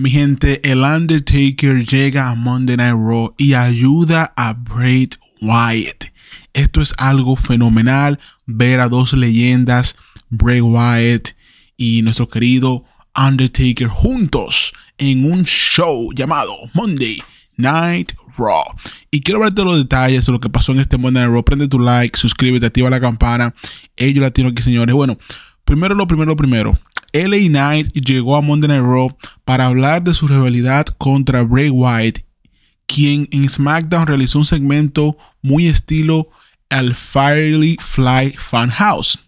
Mi gente, el Undertaker llega a Monday Night Raw y ayuda a Bray Wyatt. Esto es algo fenomenal, ver a dos leyendas, Bray Wyatt y nuestro querido Undertaker juntos en un show llamado Monday Night Raw. Y quiero hablarte de los detalles de lo que pasó en este Monday Night Raw. Prende tu like, suscríbete, activa la campana. Ellos latino aquí, señores. Bueno, primero lo primero, lo primero. LA Knight llegó a Monday Night Raw para hablar de su rivalidad contra Bray Wyatt, quien en SmackDown realizó un segmento muy estilo al Firely Fly Fan House.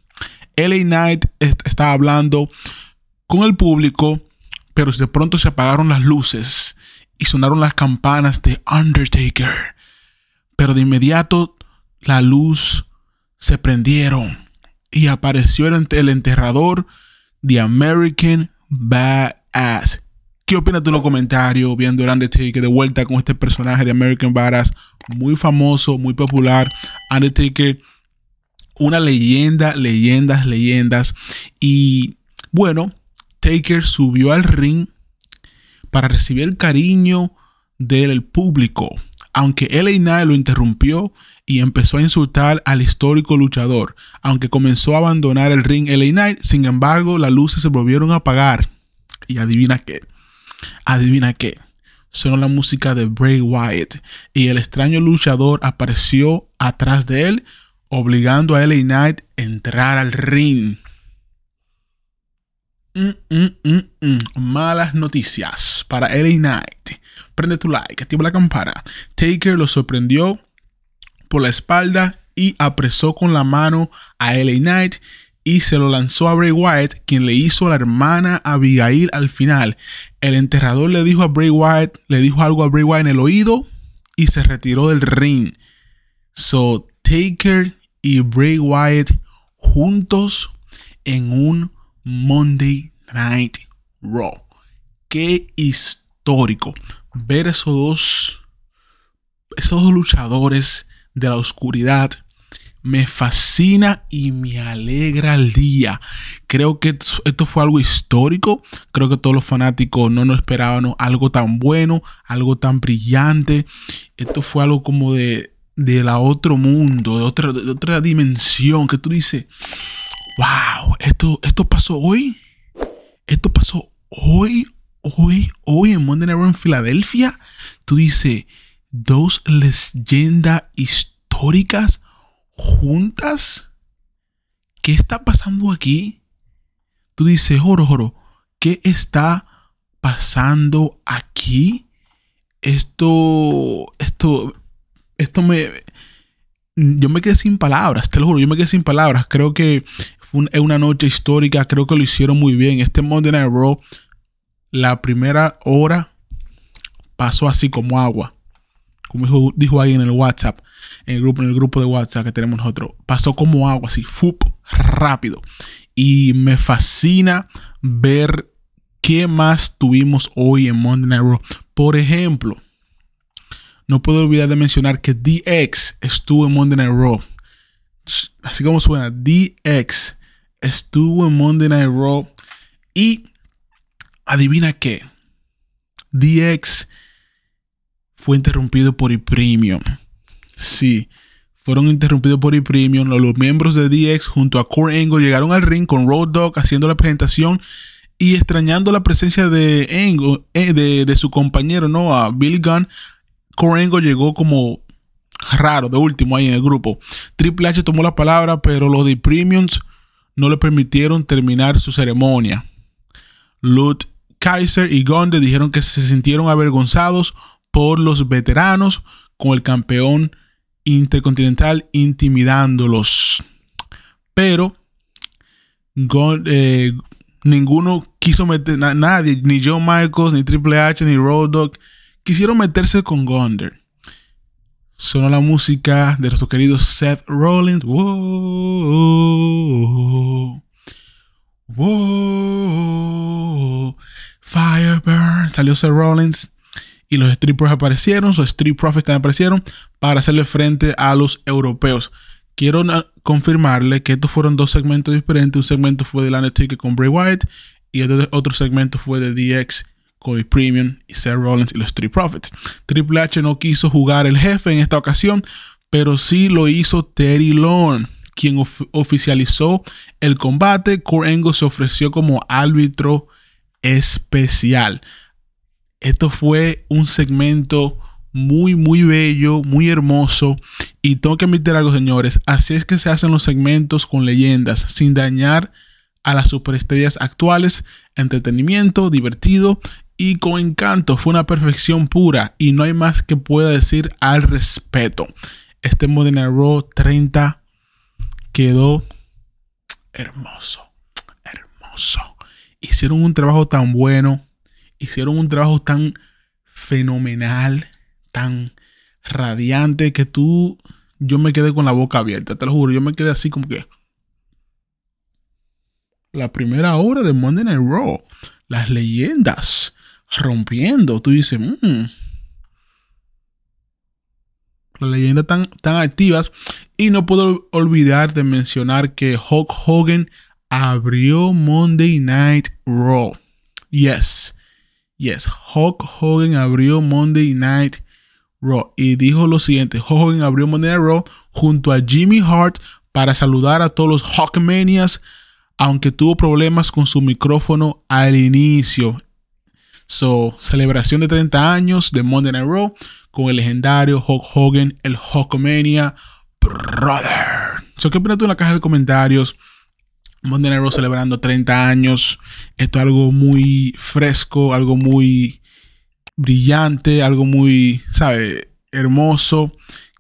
LA Knight estaba hablando con el público, pero de pronto se apagaron las luces y sonaron las campanas de Undertaker. Pero de inmediato la luz se prendieron y apareció el enterrador The American Badass. ¿Qué opinas tú en los comentarios viendo el Undertaker de vuelta con este personaje de American Badass? Muy famoso, muy popular. Undertaker, una leyenda, leyendas, leyendas. Y bueno, Taker subió al ring para recibir el cariño del público aunque LA Knight lo interrumpió y empezó a insultar al histórico luchador. Aunque comenzó a abandonar el ring LA Knight, sin embargo, las luces se volvieron a apagar. Y adivina qué. Adivina qué. Sonó la música de Bray Wyatt y el extraño luchador apareció atrás de él, obligando a LA Knight a entrar al ring. Mm, mm, mm, Malas noticias para LA Knight. Prende tu like, activa la campana. Taker lo sorprendió por la espalda y apresó con la mano a LA Knight y se lo lanzó a Bray Wyatt, quien le hizo a la hermana Abigail al final. El enterrador le dijo a Bray Wyatt, le dijo algo a Bray Wyatt en el oído y se retiró del ring. So, Taker y Bray Wyatt juntos en un Monday Night Raw. Qué histórico ver esos dos, esos dos luchadores de la oscuridad. Me fascina y me alegra el día. Creo que esto fue algo histórico. Creo que todos los fanáticos no nos esperaban algo tan bueno, algo tan brillante. Esto fue algo como de, de la otro mundo, de otra, de otra dimensión, que tú dices, wow, esto, esto pasó hoy. Esto pasó hoy, hoy, hoy en Monday Night en Filadelfia. Tú dices, dos leyendas históricas juntas. ¿Qué está pasando aquí? Tú dices, Joro, Joro, ¿qué está pasando aquí? Esto, esto, esto me, yo me quedé sin palabras, te lo juro, yo me quedé sin palabras. Creo que fue una noche histórica, creo que lo hicieron muy bien. Este Monday Night Raw, la primera hora pasó así como agua. Como dijo, ahí en el WhatsApp, en el grupo, en el grupo de WhatsApp que tenemos nosotros. Pasó como agua, así, fup, rápido. Y me fascina ver qué más tuvimos hoy en Monday Night Raw. Por ejemplo, no puedo olvidar de mencionar que DX estuvo en Monday Night Raw. Así como suena, DX estuvo en Monday Night Raw y adivina qué, DX fue interrumpido por el premium Sí, fueron interrumpidos por iPremium. premium Los miembros de DX junto a Core Angle llegaron al ring con Road Dog haciendo la presentación y extrañando la presencia de, Angle, eh, de, su compañero, ¿no? A Bill Gunn. Core Angle llegó como raro, de último ahí en el grupo. Triple H tomó la palabra, pero los de Premiums no le permitieron terminar su ceremonia. Lut Kaiser y Gonde dijeron que se sintieron avergonzados por los veteranos con el campeón intercontinental intimidándolos. Pero eh, ninguno quiso meter, nadie, ni John Michaels, ni Triple H, ni Road quisieron meterse con Gonder sonó la música de nuestro querido Seth Rollins. Whoa, Fireburn. Salió Seth Rollins y los Street aparecieron, los Street Profits también aparecieron para hacerle frente a los europeos. Quiero confirmarle que estos fueron dos segmentos diferentes. Un segmento fue de Lana Ticket con Bray Wyatt y otro, otro segmento fue de DX Cody Premium y Seth Rollins y los Street Profits. Triple H no quiso jugar el jefe en esta ocasión, pero sí lo hizo Terry Lorne, quien oficializó el combate. Core Angle se ofreció como árbitro especial. Esto fue un segmento muy, muy bello, muy hermoso. Y tengo que admitir algo, señores. Así es que se hacen los segmentos con leyendas, sin dañar a las superestrellas actuales. Entretenimiento, divertido y con encanto fue una perfección pura y no hay más que pueda decir al respeto. Este Modern Raw 30 quedó hermoso, hermoso. Hicieron un trabajo tan bueno, hicieron un trabajo tan fenomenal, tan radiante que tú, yo me quedé con la boca abierta, te lo juro, yo me quedé así como que la primera obra de Modern Night Raw, las leyendas, rompiendo. Tú dices, mmm. Las leyendas tan, tan activas. Y no puedo olvidar de mencionar que Hulk Hogan abrió Monday Night Raw. Yes. Yes. Hulk Hogan abrió Monday Night Raw. Y dijo lo siguiente. Hulk Hogan abrió Monday Night Raw junto a Jimmy Hart para saludar a todos los Hawkmanias. Aunque tuvo problemas con su micrófono al inicio. So, celebración de 30 años de Monday Night Raw con el legendario Hulk Hogan, el Hulkmania Brother. So, ¿qué opinas tú en la caja de comentarios? Monday Night Raw celebrando 30 años. Esto es algo muy fresco, algo muy brillante, algo muy, ¿sabes? Hermoso.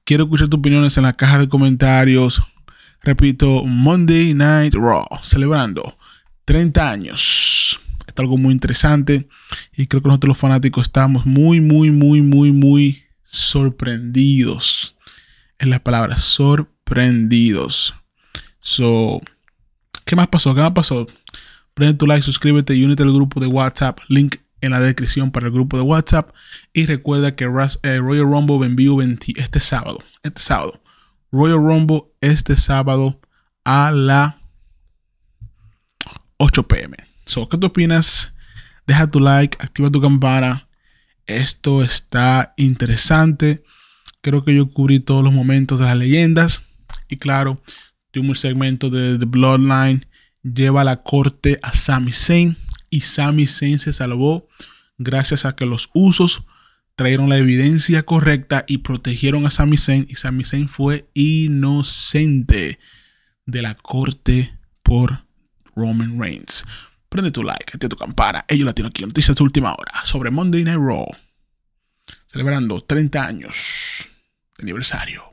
Quiero escuchar tus opiniones en la caja de comentarios. Repito, Monday Night Raw, celebrando 30 años. Está algo muy interesante y creo que nosotros los fanáticos estamos muy, muy, muy, muy, muy sorprendidos. en las palabras sorprendidos. So, ¿qué más pasó? ¿Qué más pasó? Prende tu like, suscríbete y únete al grupo de WhatsApp. Link en la descripción para el grupo de WhatsApp. Y recuerda que eh, Royal Rumble en vivo este sábado. Este sábado. Royal Rumble este sábado a la 8 pm. So, ¿qué te opinas? Deja tu like, activa tu campana. Esto está interesante. Creo que yo cubrí todos los momentos de las leyendas. Y claro, tuvo un segmento de The Bloodline. Lleva a la corte a Sami Zayn. Y Sami Zayn se salvó gracias a que los usos trajeron la evidencia correcta y protegieron a Sami Zayn. Y Sami Zayn fue inocente de la corte por Roman Reigns. Prende tu like, activa tu campana. Ellos la tienen aquí. Noticias de última hora sobre Monday Night Raw. Celebrando 30 años de aniversario.